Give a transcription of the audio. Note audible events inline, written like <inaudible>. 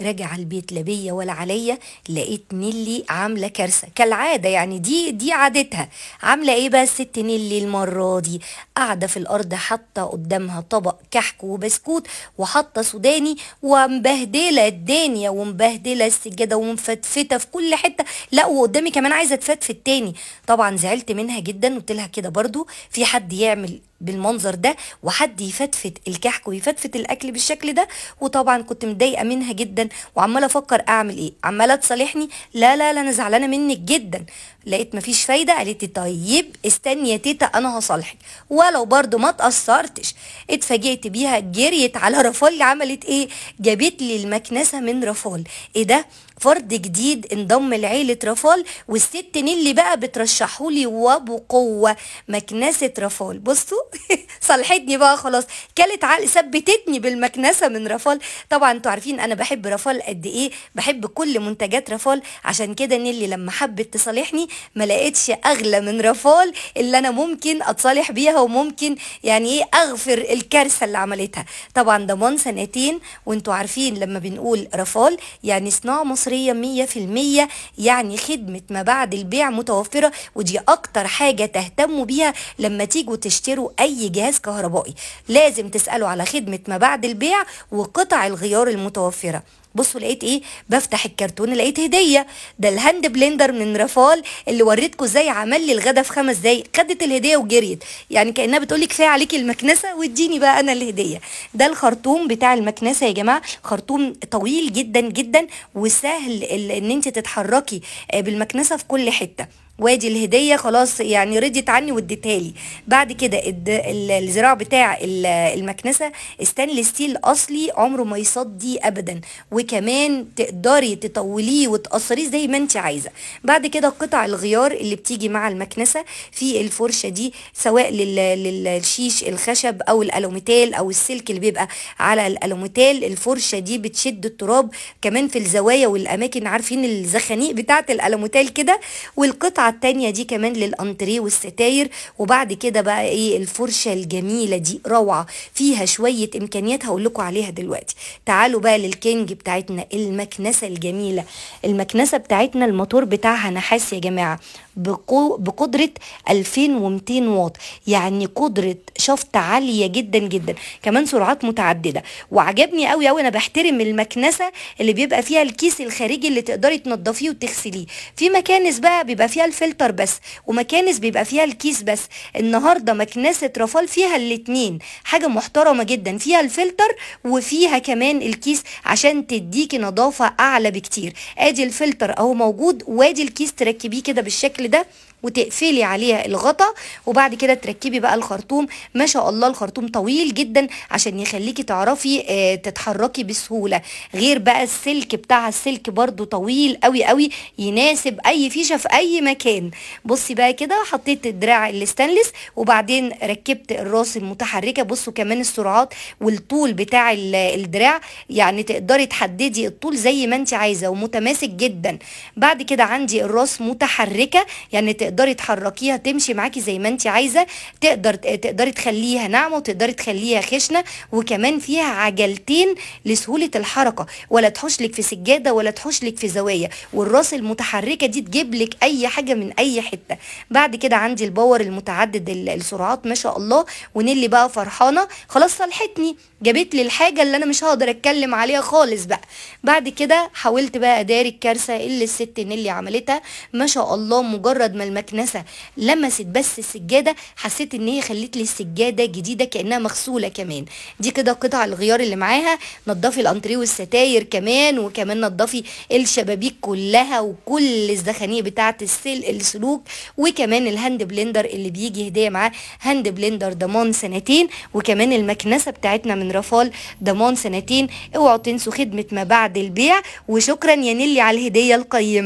راجع البيت لا بيا ولا عليا لقيت نيلي عامله كارثه كالعاده يعني دي دي عادتها عامله ايه بقى الست نيلي المره دي قاعده في الارض حاطه قدامها طبق كحك وبسكوت وحاطه سوداني ومبهدله الدنيا ومبهدله السجاده ومفتفته في كل حته لا وقدامي كمان عايزه اتفتفت تاني طبعا زعلت منها جدا قلت لها كده برضو في حد يعمل بالمنظر ده وحد يفتفت الكحك ويفتفت الاكل بالشكل ده وطبعا كنت متضايقه منها جدا وعماله افكر اعمل ايه عماله تصالحني لا لا لا انا زعلانه منك جدا لقيت مفيش فايده قالت لي طيب استني يا تيتا انا هصالحك ولو برضو ما تاثرتش اتفاجئت بيها جريت على رفال عملت ايه جابت لي المكنسه من رفال ايه ده فرد جديد انضم لعيلة رفال والست نيلي بقى بترشحولي وبقوة مكنسة رفال بصوا <laughs> صلحتني بقى خلاص كلت عقل ثبتتني بالمكنسة من رفال طبعا انتوا عارفين انا بحب رفال قد ايه بحب كل منتجات رفال عشان كده نيلي لما حبت تصالحني ما لقيتش اغلى من رفال اللي انا ممكن اتصالح بيها وممكن يعني ايه اغفر الكارثة اللي عملتها طبعا ضمان سنتين وانتوا عارفين لما بنقول رفال يعني صناعة مصر مصرية المية يعني خدمة ما بعد البيع متوفرة ودي أكتر حاجة تهتموا بيها لما تيجوا تشتروا أي جهاز كهربائي لازم تسألوا على خدمة ما بعد البيع وقطع الغيار المتوفرة بصوا لقيت ايه بفتح الكرتون لقيت هديه ده الهاند بلندر من رفال اللي وريتكم ازاي عمل لي الغدا في خمس دقايق خدت الهديه وجريت يعني كانها بتقول لي كفايه عليكي المكنسه واديني بقى انا الهديه ده الخرطوم بتاع المكنسه يا جماعه خرطوم طويل جدا جدا وسهل ان انت تتحركي آه، بالمكنسه في كل حته وادي الهديه خلاص يعني رضيت عني واديتها لي بعد كده الزراع بتاع المكنسه ستانلس ستيل اصلي عمره ما يصدي ابدا وكمان تقدري تطوليه وتقصريه زي ما انت عايزه بعد كده قطع الغيار اللي بتيجي مع المكنسه في الفرشه دي سواء للشيش الخشب او الالوميتال او السلك اللي بيبقى على الالوميتال الفرشه دي بتشد التراب كمان في الزوايا والاماكن عارفين الزخانيق بتاعه الالوميتال كده والقطعه التانية الثانيه دي كمان للانتريه والستاير وبعد كده بقى ايه الفرشه الجميله دي روعه فيها شويه امكانيات هقول لكم عليها دلوقتي تعالوا بقى للكينج بتاعتنا المكنسه الجميله المكنسه بتاعتنا الموتور بتاعها نحاس يا جماعه بقدره 2200 واط يعني قدره شفط عاليه جدا جدا كمان سرعات متعدده وعجبني قوي قوي انا بحترم المكنسه اللي بيبقى فيها الكيس الخارجي اللي تقدري تنضفيه وتغسليه في مكانس بقى بيبقى فيها الف الفلتر بس ومكانس بيبقى فيها الكيس بس النهارده مكنسه رفال فيها الاتنين حاجه محترمه جدا فيها الفلتر وفيها كمان الكيس عشان تديكي نظافه اعلى بكتير ادي الفلتر اهو موجود وادي الكيس تركبيه كده بالشكل ده وتقفلي عليها الغطا وبعد كده تركبي بقى الخرطوم ما شاء الله الخرطوم طويل جدا عشان يخليكي تعرفي آه، تتحركي بسهوله غير بقى السلك بتاع السلك برده طويل قوي قوي يناسب اي فيشه في اي مكان بصي بقى كده حطيت الدراع الاستانلس وبعدين ركبت الراس المتحركه بصوا كمان السرعات والطول بتاع الدراع يعني تقدري تحددي الطول زي ما انت عايزه ومتماسك جدا بعد كده عندي الراس متحركه يعني تقدري تحركيها تمشي معاكي زي ما انت عايزه تقدر تقدري تخليها ناعمه وتقدري تخليها خشنه وكمان فيها عجلتين لسهوله الحركه ولا تحوشلك في سجاده ولا تحوشلك في زوايا والراس المتحركه دي تجيب لك اي حاجه من اي حته بعد كده عندي الباور المتعدد السرعات ما شاء الله ونيلي بقى فرحانه خلاص صلحتني جابت لي الحاجه اللي انا مش هقدر اتكلم عليها خالص بقى بعد كده حاولت بقى اداري الكارثه اللي الست نيلي عملتها ما شاء الله مجرد ما المكنسه لمست بس السجاده حسيت ان هي خلت لي السجاده جديده كانها مغسوله كمان دي كده قطع الغيار اللي معاها نضفي الانتريه والستاير كمان وكمان نضفي الشبابيك كلها وكل الزخانيق بتاعه السل السلوك وكمان الهاند بلندر اللي بيجي هديه معاه هاند بلندر ضمان سنتين وكمان المكنسه بتاعتنا من رفال ضمان سنتين اوعوا تنسوا خدمه ما بعد البيع وشكرا يا نيلي على الهديه القيمه